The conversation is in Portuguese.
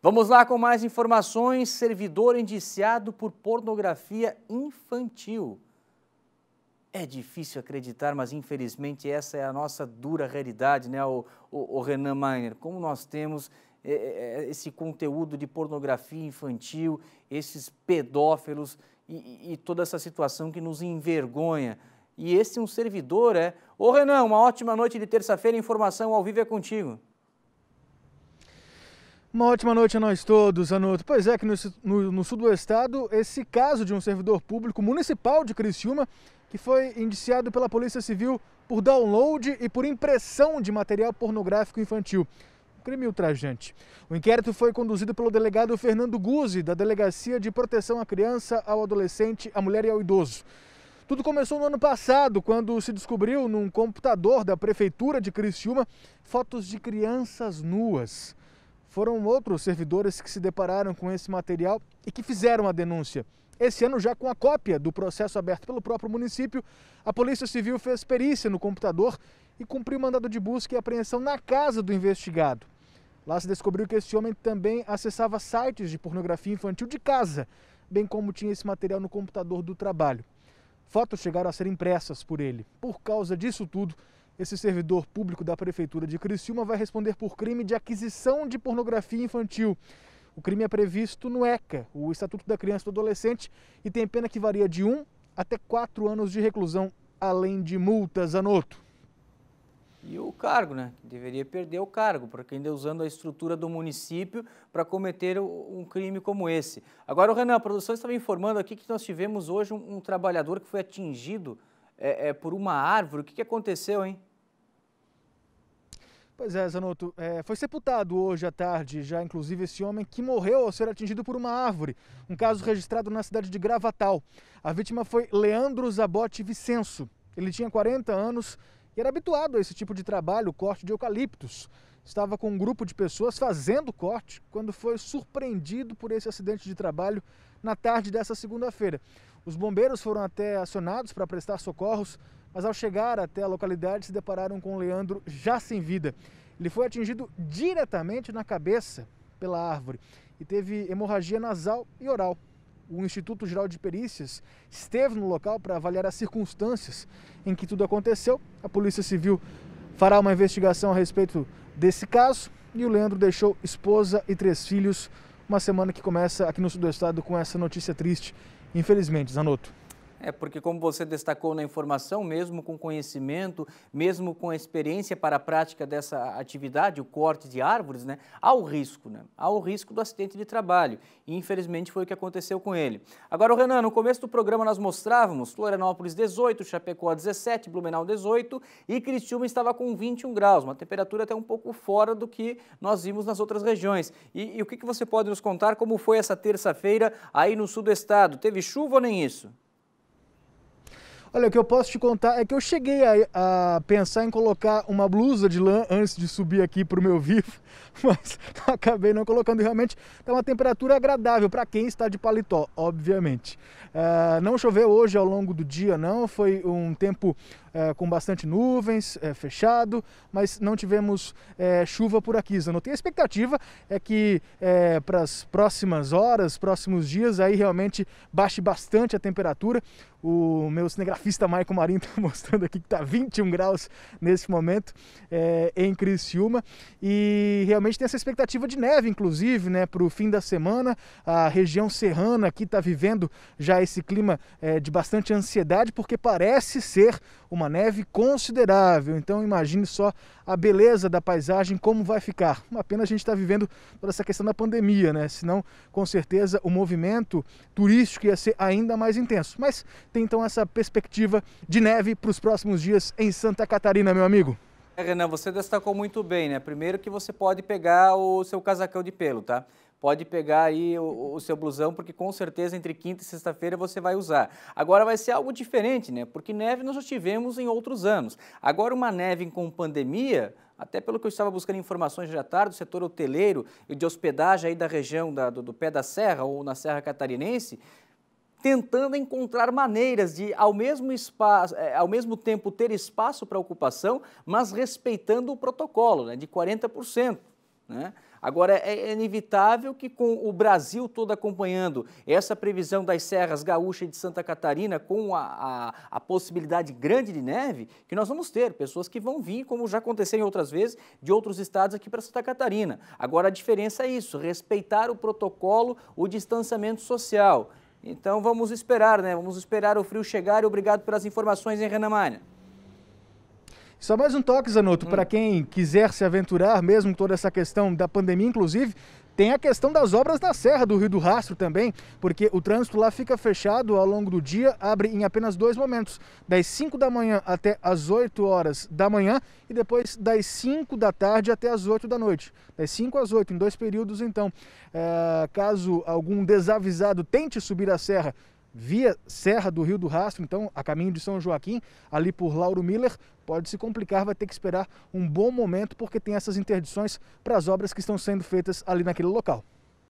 Vamos lá com mais informações. Servidor indiciado por pornografia infantil. É difícil acreditar, mas infelizmente essa é a nossa dura realidade, né, o, o, o Renan Miner? Como nós temos é, é, é, esse conteúdo de pornografia infantil, esses pedófilos e, e, toda essa situação que nos envergonha. E esse é um servidor, é. Ô Renan, uma ótima noite de terça-feira, informação ao vivo é contigo. Uma ótima noite a nós todos, Anoto. Pois é que no, no, no, sul do estado, esse caso de um servidor público municipal de Criciúma, que foi indiciado pela Polícia Civil por download e por impressão de material pornográfico infantil. Um crime ultrajante. O inquérito foi conduzido pelo delegado Fernando Guzzi, da Delegacia de Proteção à Criança, ao Adolescente, à Mulher e ao Idoso. Tudo começou no ano passado, quando se descobriu num computador da Prefeitura de Criciúma fotos de crianças nuas foram outros servidores que se depararam com esse material e que fizeram a denúncia. Esse ano, já com a cópia do processo aberto pelo próprio município, a Polícia Civil fez perícia no computador e cumpriu mandado de busca e apreensão na casa do investigado. Lá se descobriu que esse homem também acessava sites de pornografia infantil de casa, bem como tinha esse material no computador do trabalho. Fotos chegaram a ser impressas por ele. Por causa disso tudo, esse servidor público da Prefeitura de Criciúma vai responder por crime de aquisição de pornografia infantil. O crime é previsto no ECA, o Estatuto da Criança e do Adolescente, e tem pena que varia de 1 até 4 anos de reclusão, além de multas, Anoto. E o cargo, né? Deveria perder o cargo, porque ainda é usando a estrutura do município para cometer um crime como esse. Agora, o Renan, a produção estava informando aqui que nós tivemos hoje um, um trabalhador que foi atingido é, é, por uma árvore. O que, que aconteceu, hein? Pois é, Zanotto, é, foi sepultado hoje à tarde já, inclusive, esse homem que morreu ao ser atingido por uma árvore. Um caso registrado na cidade de Gravatal. A vítima foi Leandro Zabote Vicenço. Ele tinha 40 anos e era habituado a esse tipo de trabalho, corte de eucaliptos. Estava com um grupo de pessoas fazendo corte quando foi surpreendido por esse acidente de trabalho na tarde dessa segunda-feira. Os bombeiros foram até acionados para prestar socorros, mas ao chegar até a localidade se depararam com Leandro já sem vida. Ele foi atingido diretamente na cabeça pela árvore e teve hemorragia nasal e oral. O Instituto Geral de Perícias esteve no local para avaliar as circunstâncias em que tudo aconteceu. A Polícia Civil fará uma investigação a respeito desse caso e o Leandro deixou esposa e três filhos. Uma semana que começa aqui no sul do estado com essa notícia triste, infelizmente, Zanotto. É, porque como você destacou na informação, mesmo com conhecimento, mesmo com a experiência para a prática dessa atividade, o corte de árvores, né, há o risco, né? Há o risco do acidente de trabalho. E infelizmente foi o que aconteceu com ele. Agora, Renan, no começo do programa nós mostrávamos Florianópolis 18, Chapecó 17, Blumenau 18 e Criciúma estava com 21 graus, uma temperatura até um pouco fora do que nós vimos nas outras regiões. E, e o que, que você pode nos contar como foi essa terça-feira aí no sul do estado? Teve chuva ou nem isso? Olha, o que eu posso te contar é que eu cheguei a, a pensar em colocar uma blusa de lã antes de subir aqui para o meu vivo, mas acabei não colocando. Realmente está uma temperatura agradável para quem está de paletó, obviamente. Uh, não choveu hoje ao longo do dia, não. Foi um tempo é, com bastante nuvens, é, fechado, mas não tivemos é, chuva por aqui. Zanotei a expectativa é que é, para as próximas horas, próximos dias, aí realmente baixe bastante a temperatura. O meu cinegrafista Maico Marinho está mostrando aqui que está 21 graus nesse momento é, em Criciúma e realmente tem essa expectativa de neve, inclusive, né, para o fim da semana. A região serrana aqui está vivendo já esse clima é, de bastante ansiedade porque parece ser uma neve considerável. Então imagine só a beleza da paisagem, como vai ficar. Uma pena a gente está vivendo toda essa questão da pandemia, né? Senão, com certeza, o movimento turístico ia ser ainda mais intenso. Mas tem então essa perspectiva de neve para os próximos dias em Santa Catarina, meu amigo. É, Renan, você destacou muito bem, né? Primeiro que você pode pegar o seu casacão de pelo, tá? pode pegar aí o, o, seu blusão, porque com certeza entre quinta e sexta-feira você vai usar. Agora vai ser algo diferente, né? Porque neve nós já tivemos em outros anos. Agora uma neve com pandemia, até pelo que eu estava buscando informações já tarde, o setor hoteleiro e de hospedagem aí da região da, do, do Pé da Serra ou na Serra Catarinense, tentando encontrar maneiras de, ao mesmo, espaço, é, ao mesmo tempo, ter espaço para ocupação, mas respeitando o protocolo né, de 40%. Né? Agora, é, é inevitável que, com o Brasil todo acompanhando essa previsão das Serras Gaúcha e de Santa Catarina, com a, a, a, possibilidade grande de neve, que nós vamos ter pessoas que vão vir, como já aconteceu em outras vezes, de outros estados aqui para Santa Catarina. Agora, a diferença é isso: respeitar o protocolo, o distanciamento social. Então, vamos esperar, né? Vamos esperar o frio chegar e obrigado pelas informações, hein, Renan Malha? Só mais um toque, Zanotto, hum. para quem quiser se aventurar, mesmo toda essa questão da pandemia, inclusive, tem a questão das obras da Serra do Rio do Rastro também, porque o trânsito lá fica fechado ao longo do dia, abre em apenas dois momentos, das 5 da manhã até as 8 horas da manhã e depois das 5 da tarde até as 8 da noite. Das 5 às 8, em dois períodos então. É, caso algum desavisado tente subir a serra via Serra do Rio do Rastro, então a caminho de São Joaquim, ali por Lauro Miller, pode se complicar, vai ter que esperar um bom momento porque tem essas interdições para as obras que estão sendo feitas ali naquele local.